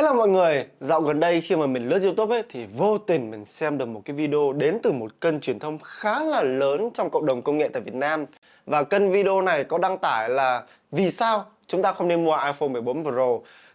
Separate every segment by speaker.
Speaker 1: Thế là mọi người, dạo gần đây khi mà mình lướt YouTube ấy thì vô tình mình xem được một cái video đến từ một kênh truyền thông khá là lớn trong cộng đồng công nghệ tại Việt Nam. Và kênh video này có đăng tải là vì sao chúng ta không nên mua iPhone 14 Pro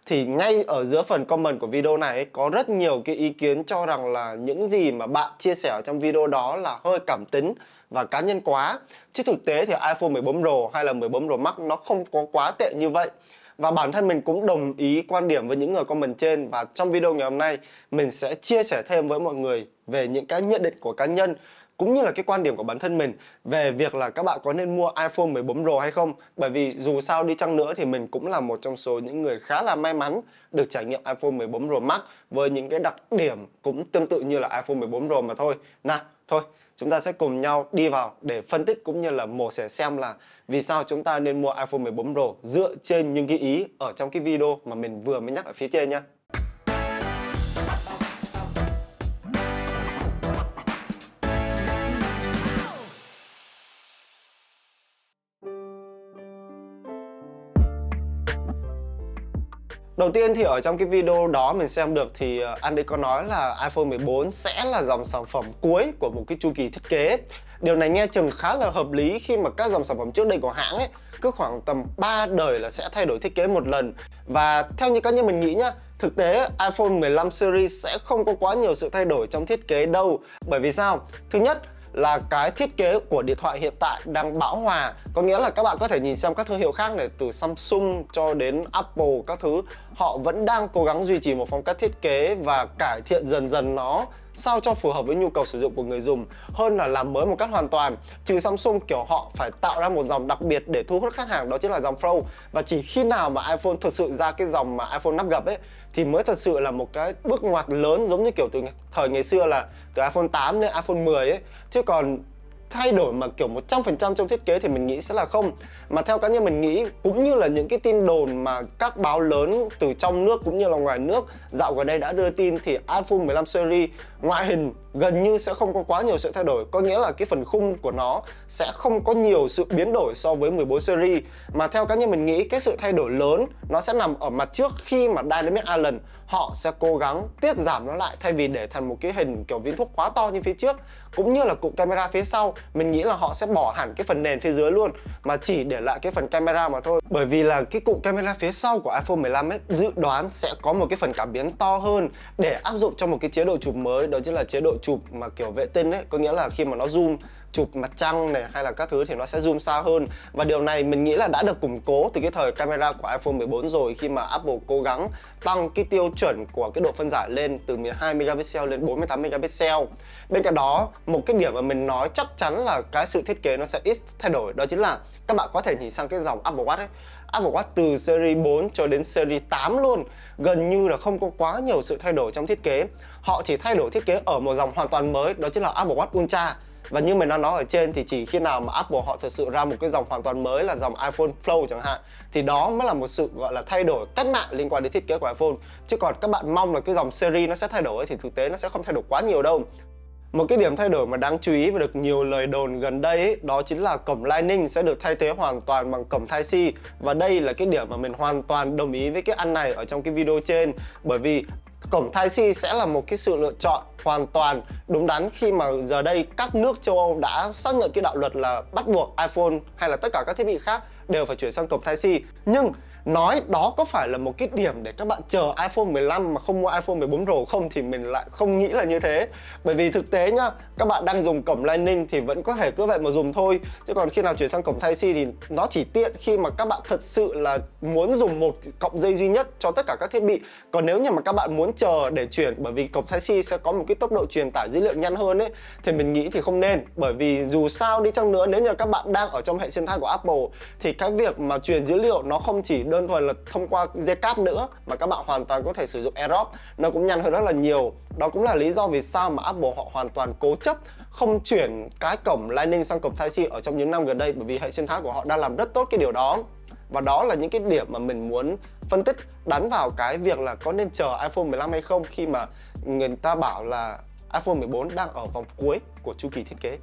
Speaker 1: thì ngay ở giữa phần comment của video này ấy, có rất nhiều cái ý kiến cho rằng là những gì mà bạn chia sẻ ở trong video đó là hơi cảm tính và cá nhân quá chứ thực tế thì iPhone 14 Pro hay là 14 Pro Max nó không có quá tệ như vậy và bản thân mình cũng đồng ý quan điểm với những người comment trên và trong video ngày hôm nay mình sẽ chia sẻ thêm với mọi người về những cái nhận định của cá nhân cũng như là cái quan điểm của bản thân mình về việc là các bạn có nên mua iPhone 14 Pro hay không bởi vì dù sao đi chăng nữa thì mình cũng là một trong số những người khá là may mắn được trải nghiệm iPhone 14 Pro Max với những cái đặc điểm cũng tương tự như là iPhone 14 Pro mà thôi nè thôi chúng ta sẽ cùng nhau đi vào để phân tích cũng như là mổ xẻ xem là vì sao chúng ta nên mua iPhone 14 Pro dựa trên những cái ý ở trong cái video mà mình vừa mới nhắc ở phía trên nhé. Đầu tiên thì ở trong cái video đó mình xem được thì ờ, Andy có nói là iPhone 14 sẽ là dòng sản phẩm cuối của một cái chu kỳ thiết kế Điều này nghe chừng khá là hợp lý khi mà các dòng sản phẩm trước đây của hãng ấy cứ khoảng tầm 3 đời là sẽ thay đổi thiết kế một lần Và theo như cá nhân mình nghĩ nhá Thực tế iPhone 15 series sẽ không có quá nhiều sự thay đổi trong thiết kế đâu Bởi vì sao? Thứ nhất là cái thiết kế của điện thoại hiện tại đang bão hòa có nghĩa là các bạn có thể nhìn xem các thương hiệu khác này từ Samsung cho đến Apple các thứ họ vẫn đang cố gắng duy trì một phong cách thiết kế và cải thiện dần dần nó sao cho phù hợp với nhu cầu sử dụng của người dùng hơn là làm mới một cách hoàn toàn trừ Samsung kiểu họ phải tạo ra một dòng đặc biệt để thu hút khách hàng đó chính là dòng Pro và chỉ khi nào mà iPhone thật sự ra cái dòng mà iPhone nắp gập ấy thì mới thật sự là một cái bước ngoặt lớn giống như kiểu từ thời ngày xưa là từ iPhone 8 lên iPhone 10 ấy chứ còn thay đổi mà kiểu 100% trong thiết kế thì mình nghĩ sẽ là không mà theo cá nhân mình nghĩ cũng như là những cái tin đồn mà các báo lớn từ trong nước cũng như là ngoài nước dạo gần đây đã đưa tin thì iPhone 15 series ngoại hình gần như sẽ không có quá nhiều sự thay đổi có nghĩa là cái phần khung của nó sẽ không có nhiều sự biến đổi so với 14 series mà theo cá nhân mình nghĩ cái sự thay đổi lớn nó sẽ nằm ở mặt trước khi mà Dynamic Island họ sẽ cố gắng tiết giảm nó lại thay vì để thành một cái hình kiểu viên thuốc quá to như phía trước cũng như là cụm camera phía sau mình nghĩ là họ sẽ bỏ hẳn cái phần nền phía dưới luôn mà chỉ để lại cái phần camera mà thôi bởi vì là cái cụm camera phía sau của iPhone 15 ấy, dự đoán sẽ có một cái phần cảm biến to hơn để áp dụng cho một cái chế độ chụp mới đó chính là chế độ chụp mà kiểu vệ tinh ấy có nghĩa là khi mà nó zoom chụp mặt trăng này hay là các thứ thì nó sẽ zoom xa hơn và điều này mình nghĩ là đã được củng cố từ cái thời camera của iPhone 14 rồi khi mà Apple cố gắng tăng cái tiêu chuẩn của cái độ phân giải lên từ 12 megapixel lên 48 megapixel. Bên cạnh đó, một cái điểm mà mình nói chắc chắn là cái sự thiết kế nó sẽ ít thay đổi đó chính là các bạn có thể nhìn sang cái dòng Apple Watch ấy Apple Watch từ series 4 cho đến series 8 luôn Gần như là không có quá nhiều sự thay đổi trong thiết kế Họ chỉ thay đổi thiết kế ở một dòng hoàn toàn mới Đó chính là Apple Watch Ultra và như mình đã nói ở trên thì chỉ khi nào mà Apple họ thực sự ra một cái dòng hoàn toàn mới là dòng iPhone Flow chẳng hạn thì đó mới là một sự gọi là thay đổi cách mạng liên quan đến thiết kế của iPhone chứ còn các bạn mong là cái dòng series nó sẽ thay đổi thì thực tế nó sẽ không thay đổi quá nhiều đâu một cái điểm thay đổi mà đáng chú ý và được nhiều lời đồn gần đây ấy, đó chính là cổng Lightning sẽ được thay thế hoàn toàn bằng cổng Type-C và đây là cái điểm mà mình hoàn toàn đồng ý với cái ăn này ở trong cái video trên bởi vì cổng Type C sẽ là một cái sự lựa chọn hoàn toàn đúng đắn khi mà giờ đây các nước châu Âu đã xác nhận cái đạo luật là bắt buộc iPhone hay là tất cả các thiết bị khác đều phải chuyển sang cổng Type C. Nhưng nói đó có phải là một cái điểm để các bạn chờ iPhone 15 mà không mua iPhone 14 Pro không thì mình lại không nghĩ là như thế bởi vì thực tế nhá các bạn đang dùng cổng Lightning thì vẫn có thể cứ vậy mà dùng thôi chứ còn khi nào chuyển sang cổng Type-C thì nó chỉ tiện khi mà các bạn thật sự là muốn dùng một cọng dây duy nhất cho tất cả các thiết bị còn nếu như mà các bạn muốn chờ để chuyển bởi vì cổng Type-C sẽ có một cái tốc độ truyền tải dữ liệu nhanh hơn ấy thì mình nghĩ thì không nên bởi vì dù sao đi chăng nữa nếu như các bạn đang ở trong hệ sinh thái của Apple thì cái việc mà truyền dữ liệu nó không chỉ được đơn thuần là thông qua Zcap nữa mà các bạn hoàn toàn có thể sử dụng AirDrop nó cũng nhanh hơn rất là nhiều đó cũng là lý do vì sao mà Apple họ hoàn toàn cố chấp không chuyển cái cổng Lightning sang cổng Type-C ở trong những năm gần đây bởi vì hệ sinh thái của họ đang làm rất tốt cái điều đó và đó là những cái điểm mà mình muốn phân tích đắn vào cái việc là có nên chờ iPhone 15 hay không khi mà người ta bảo là iPhone 14 đang ở vòng cuối của chu kỳ thiết kế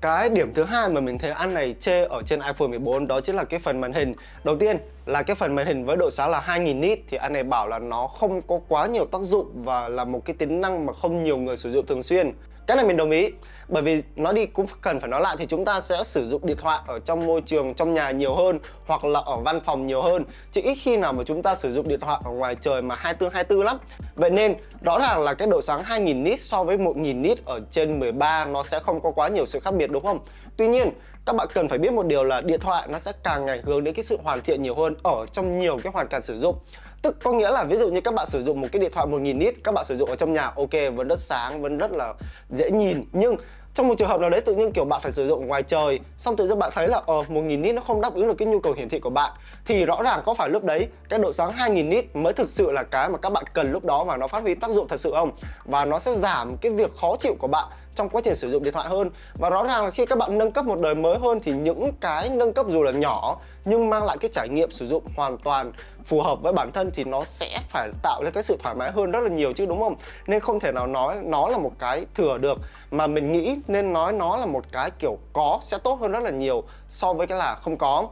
Speaker 1: Cái điểm thứ hai mà mình thấy ăn này chê ở trên iPhone 14 đó chính là cái phần màn hình. Đầu tiên là cái phần màn hình với độ sáng là 2000 nit thì anh này bảo là nó không có quá nhiều tác dụng và là một cái tính năng mà không nhiều người sử dụng thường xuyên cái này mình đồng ý bởi vì nó đi cũng cần phải nói lại thì chúng ta sẽ sử dụng điện thoại ở trong môi trường trong nhà nhiều hơn hoặc là ở văn phòng nhiều hơn chứ ít khi nào mà chúng ta sử dụng điện thoại ở ngoài trời mà 24 24 lắm vậy nên rõ ràng là cái độ sáng 2000 nit so với 1000 nit ở trên 13 nó sẽ không có quá nhiều sự khác biệt đúng không tuy nhiên các bạn cần phải biết một điều là điện thoại nó sẽ càng ngày hướng đến cái sự hoàn thiện nhiều hơn ở trong nhiều cái hoàn cảnh sử dụng tức có nghĩa là ví dụ như các bạn sử dụng một cái điện thoại 1000 nit các bạn sử dụng ở trong nhà ok vẫn rất sáng vẫn rất là dễ nhìn nhưng trong một trường hợp nào đấy tự nhiên kiểu bạn phải sử dụng ngoài trời xong tự nhiên bạn thấy là ờ một nghìn nit nó không đáp ứng được cái nhu cầu hiển thị của bạn thì rõ ràng có phải lúc đấy cái độ sáng 2000 nit mới thực sự là cái mà các bạn cần lúc đó và nó phát huy tác dụng thật sự không và nó sẽ giảm cái việc khó chịu của bạn trong quá trình sử dụng điện thoại hơn và rõ ràng là khi các bạn nâng cấp một đời mới hơn thì những cái nâng cấp dù là nhỏ nhưng mang lại cái trải nghiệm sử dụng hoàn toàn phù hợp với bản thân thì nó sẽ phải tạo ra cái sự thoải mái hơn rất là nhiều chứ đúng không nên không thể nào nói nó là một cái thừa được mà mình nghĩ nên nói nó là một cái kiểu có sẽ tốt hơn rất là nhiều so với cái là không có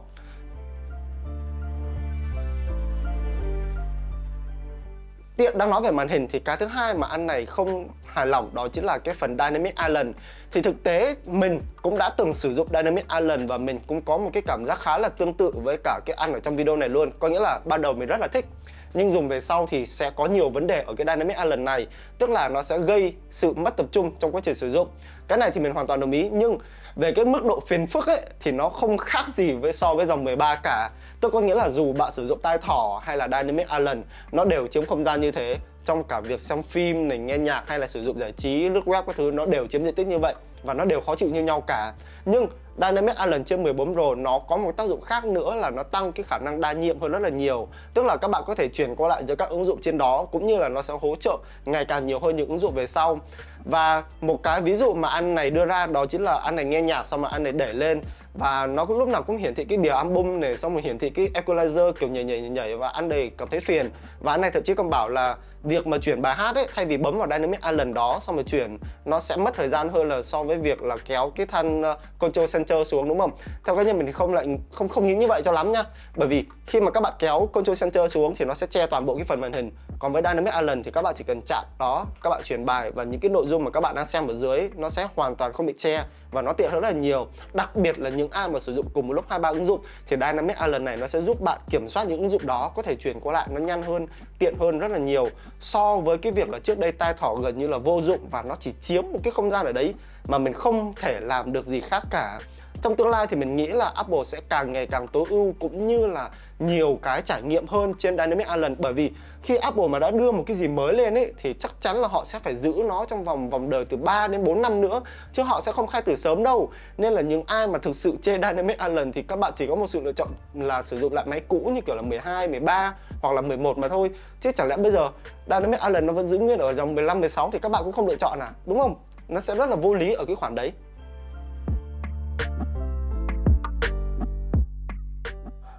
Speaker 1: tiện đang nói về màn hình thì cái thứ hai mà anh này không hài lòng đó chính là cái phần Dynamic Island thì thực tế mình cũng đã từng sử dụng Dynamic Island và mình cũng có một cái cảm giác khá là tương tự với cả cái ăn ở trong video này luôn có nghĩa là ban đầu mình rất là thích nhưng dùng về sau thì sẽ có nhiều vấn đề ở cái Dynamic Island này tức là nó sẽ gây sự mất tập trung trong quá trình sử dụng cái này thì mình hoàn toàn đồng ý nhưng về cái mức độ phiền phức ấy thì nó không khác gì với so với dòng 13 cả Tôi có nghĩa là dù bạn sử dụng tai thỏ hay là Dynamic Island Nó đều chiếm không gian như thế Trong cả việc xem phim, này nghe nhạc hay là sử dụng giải trí, lướt web các thứ Nó đều chiếm diện tích như vậy Và nó đều khó chịu như nhau cả Nhưng Dynamic Island trên 14 Pro nó có một tác dụng khác nữa là nó tăng cái khả năng đa nhiệm hơn rất là nhiều tức là các bạn có thể chuyển qua lại giữa các ứng dụng trên đó cũng như là nó sẽ hỗ trợ ngày càng nhiều hơn những ứng dụng về sau và một cái ví dụ mà anh này đưa ra đó chính là anh này nghe nhạc xong mà anh này để lên và nó cũng lúc nào cũng hiển thị cái đĩa album này xong rồi hiển thị cái equalizer kiểu nhảy nhảy nhảy, nhảy và anh này cảm thấy phiền và anh này thậm chí còn bảo là việc mà chuyển bài hát ấy thay vì bấm vào Dynamic Island đó xong rồi chuyển nó sẽ mất thời gian hơn là so với việc là kéo cái thanh ờ, control center trơ xuống đúng không theo cá nhân mình thì không lại không không nghĩ như vậy cho lắm nhá bởi vì khi mà các bạn kéo control center xuống thì nó sẽ che toàn bộ cái phần màn hình còn với dynamic island thì các bạn chỉ cần chạm đó các bạn chuyển bài và những cái nội dung mà các bạn đang xem ở dưới nó sẽ hoàn toàn không bị che và nó tiện hơn rất là nhiều đặc biệt là những ai mà sử dụng cùng một lúc hai ba ứng dụng thì Dynamic Island này nó sẽ giúp bạn kiểm soát những ứng dụng đó có thể chuyển qua lại nó nhanh hơn tiện hơn rất là nhiều so với cái việc là trước đây tai thỏ gần như là vô dụng và nó chỉ chiếm một cái không gian ở đấy mà mình không thể làm được gì khác cả trong tương lai thì mình nghĩ là Apple sẽ càng ngày càng tối ưu cũng như là nhiều cái trải nghiệm hơn trên Dynamic Island bởi vì khi Apple mà đã đưa một cái gì mới lên ấy thì chắc chắn là họ sẽ phải giữ nó trong vòng vòng đời từ 3 đến 4 năm nữa chứ họ sẽ không khai tử sớm đâu nên là những ai mà thực sự chê Dynamic Island thì các bạn chỉ có một sự lựa chọn là sử dụng lại máy cũ như kiểu là 12, 13 hoặc là 11 mà thôi chứ chẳng lẽ bây giờ Dynamic Island nó vẫn giữ nguyên ở dòng 15, 16 thì các bạn cũng không lựa chọn à đúng không? Nó sẽ rất là vô lý ở cái khoản đấy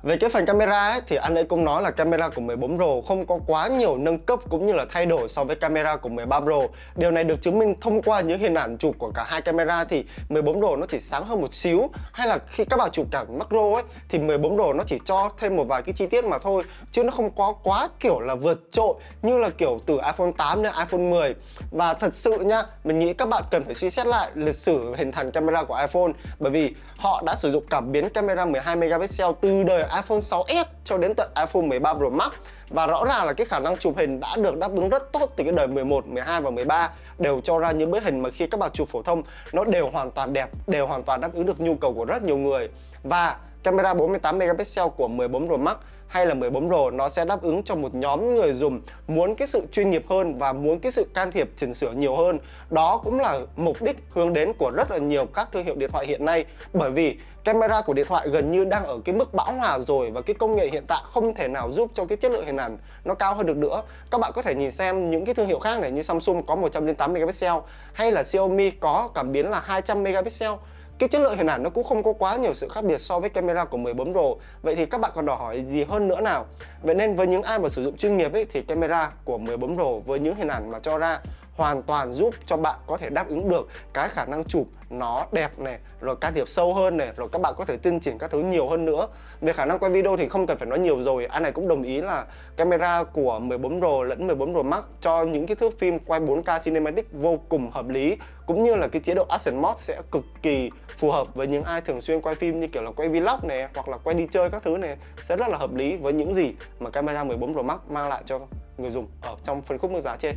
Speaker 1: Về cái phần camera ấy, thì anh ấy cũng nói là camera của 14 Pro không có quá nhiều nâng cấp cũng như là thay đổi so với camera của 13 Pro. Điều này được chứng minh thông qua những hình ảnh chụp của cả hai camera thì 14 Pro nó chỉ sáng hơn một xíu hay là khi các bạn chụp cảnh macro ấy thì 14 Pro nó chỉ cho thêm một vài cái chi tiết mà thôi chứ nó không có quá kiểu là vượt trội như là kiểu từ iPhone 8 đến iPhone 10. Và thật sự nha, mình nghĩ các bạn cần phải suy xét lại lịch sử hình thành camera của iPhone bởi vì họ đã sử dụng cảm biến camera 12 megapixel từ đời iPhone 6s cho đến tận iPhone 13 Pro Max và rõ ràng là cái khả năng chụp hình đã được đáp ứng rất tốt từ cái đời 11, 12 và 13 đều cho ra những bức hình mà khi các bạn chụp phổ thông nó đều hoàn toàn đẹp, đều hoàn toàn đáp ứng được nhu cầu của rất nhiều người và camera 48 megapixel của 14 Pro Max hay là 14 Pro nó sẽ đáp ứng cho một nhóm người dùng muốn cái sự chuyên nghiệp hơn và muốn cái sự can thiệp chỉnh sửa nhiều hơn. Đó cũng là mục đích hướng đến của rất là nhiều các thương hiệu điện thoại hiện nay bởi vì camera của điện thoại gần như đang ở cái mức bão hòa rồi và cái công nghệ hiện tại không thể nào giúp cho cái chất lượng hình ảnh nó cao hơn được nữa. Các bạn có thể nhìn xem những cái thương hiệu khác này như Samsung có 108 megapixel hay là Xiaomi có cảm biến là 200 megapixel cái chất lượng hình ảnh nó cũng không có quá nhiều sự khác biệt so với camera của 10 bấm Pro vậy thì các bạn còn đòi hỏi gì hơn nữa nào vậy nên với những ai mà sử dụng chuyên nghiệp ấy, thì camera của 10 bấm Pro với những hình ảnh mà cho ra hoàn toàn giúp cho bạn có thể đáp ứng được cái khả năng chụp nó đẹp này rồi can thiệp sâu hơn này rồi các bạn có thể tinh chỉnh các thứ nhiều hơn nữa về khả năng quay video thì không cần phải nói nhiều rồi anh này cũng đồng ý là camera của 14 Pro lẫn 14 Pro Max cho những cái thước phim quay 4K cinematic vô cùng hợp lý cũng như là cái chế độ action mode sẽ cực kỳ phù hợp với những ai thường xuyên quay phim như kiểu là quay vlog này hoặc là quay đi chơi các thứ này sẽ rất là hợp lý với những gì mà camera 14 Pro Max mang lại cho người dùng ở trong phân khúc mức giá trên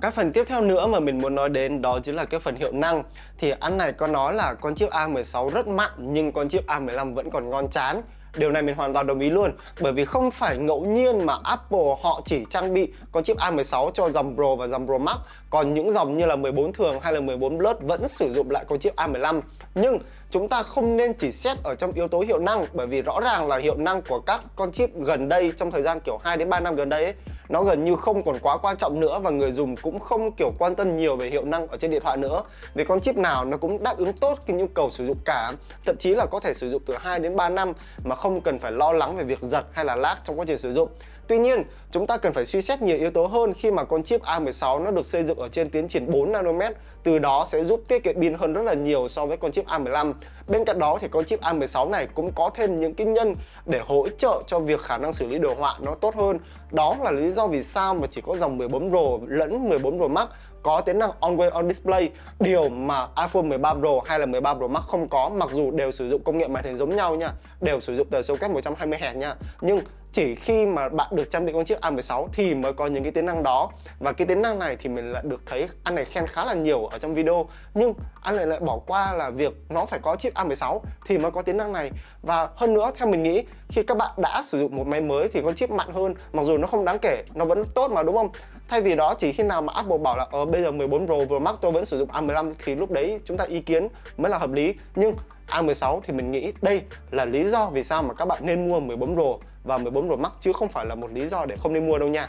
Speaker 1: Các phần tiếp theo nữa mà mình muốn nói đến đó chính là cái phần hiệu năng Thì ăn này có nói là con chip A16 rất mặn nhưng con chip A15 vẫn còn ngon chán Điều này mình hoàn toàn đồng ý luôn Bởi vì không phải ngẫu nhiên mà Apple họ chỉ trang bị con chip A16 cho dòng Pro và dòng Pro Max còn những dòng như là 14 thường hay là 14 Plus vẫn sử dụng lại con chip A15 Nhưng chúng ta không nên chỉ xét ở trong yếu tố hiệu năng Bởi vì rõ ràng là hiệu năng của các con chip gần đây trong thời gian kiểu 2 đến 3 năm gần đây ấy, nó gần như không còn quá quan trọng nữa và người dùng cũng không kiểu quan tâm nhiều về hiệu năng ở trên điện thoại nữa vì con chip nào nó cũng đáp ứng tốt cái nhu cầu sử dụng cả thậm chí là có thể sử dụng từ 2 đến 3 năm mà không cần phải lo lắng về việc giật hay là lag trong quá trình sử dụng Tuy nhiên, chúng ta cần phải suy xét nhiều yếu tố hơn khi mà con chip A16 nó được xây dựng ở trên tiến triển 4 nanomet, từ đó sẽ giúp tiết kiệm pin hơn rất là nhiều so với con chip A15. Bên cạnh đó thì con chip A16 này cũng có thêm những cái nhân để hỗ trợ cho việc khả năng xử lý đồ họa nó tốt hơn. Đó là lý do vì sao mà chỉ có dòng 14 Pro lẫn 14 Pro Max có tính năng Always On Display Điều mà iPhone 13 Pro hay là 13 Pro Max không có Mặc dù đều sử dụng công nghệ màn hình giống nhau nha Đều sử dụng tần số kép 120Hz nha Nhưng chỉ khi mà bạn được trang bị con chiếc A16 thì mới có những cái tính năng đó và cái tính năng này thì mình lại được thấy anh này khen khá là nhiều ở trong video nhưng anh lại lại bỏ qua là việc nó phải có chip A16 thì mới có tính năng này và hơn nữa theo mình nghĩ khi các bạn đã sử dụng một máy mới thì con chip mạnh hơn mặc dù nó không đáng kể nó vẫn tốt mà đúng không thay vì đó chỉ khi nào mà Apple bảo là ở ờ, bây giờ 14 Pro vừa mắc tôi vẫn sử dụng A15 thì lúc đấy chúng ta ý kiến mới là hợp lý nhưng A16 thì mình nghĩ đây là lý do vì sao mà các bạn nên mua 14 Pro và 14 Pro Max chứ không phải là một lý do để không nên mua đâu nha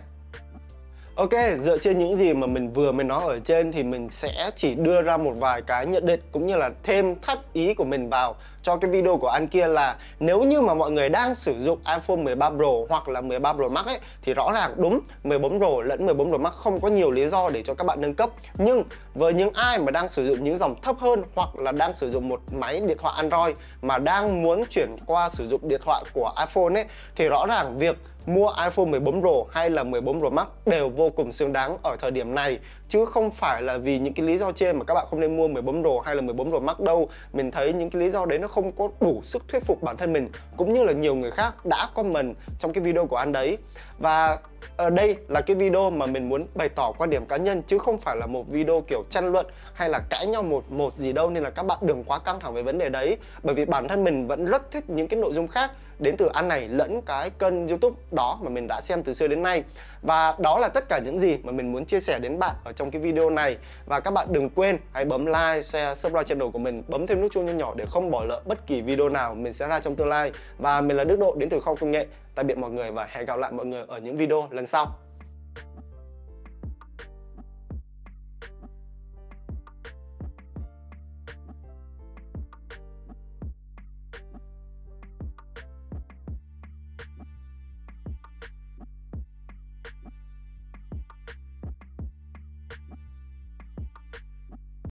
Speaker 1: Ok, dựa trên những gì mà mình vừa mới nói ở trên thì mình sẽ chỉ đưa ra một vài cái nhận định cũng như là thêm thắt ý của mình vào cho cái video của anh kia là nếu như mà mọi người đang sử dụng iPhone 13 Pro hoặc là 13 Pro Max ấy thì rõ ràng đúng 14 Pro lẫn 14 Pro Max không có nhiều lý do để cho các bạn nâng cấp nhưng với những ai mà đang sử dụng những dòng thấp hơn hoặc là đang sử dụng một máy điện thoại Android mà đang muốn chuyển qua sử dụng điện thoại của iPhone ấy thì rõ ràng việc mua iPhone 14 Pro hay là 14 Pro Max đều vô cùng xứng đáng ở thời điểm này chứ không phải là vì những cái lý do trên mà các bạn không nên mua 14 Pro hay là 14 Pro Max đâu mình thấy những cái lý do đấy nó không có đủ sức thuyết phục bản thân mình cũng như là nhiều người khác đã comment trong cái video của anh đấy và ở đây là cái video mà mình muốn bày tỏ quan điểm cá nhân chứ không phải là một video kiểu tranh luận hay là cãi nhau một một gì đâu nên là các bạn đừng quá căng thẳng về vấn đề đấy bởi vì bản thân mình vẫn rất thích những cái nội dung khác đến từ ăn này lẫn cái kênh youtube đó mà mình đã xem từ xưa đến nay và đó là tất cả những gì mà mình muốn chia sẻ đến bạn ở trong cái video này và các bạn đừng quên hãy bấm like, share, subscribe channel của mình bấm thêm nút chuông nhỏ nhỏ để không bỏ lỡ bất kỳ video nào mình sẽ ra trong tương lai và mình là Đức Độ đến từ Kho Công Nghệ tạm biệt mọi người và hẹn gặp lại mọi người ở những video lần sau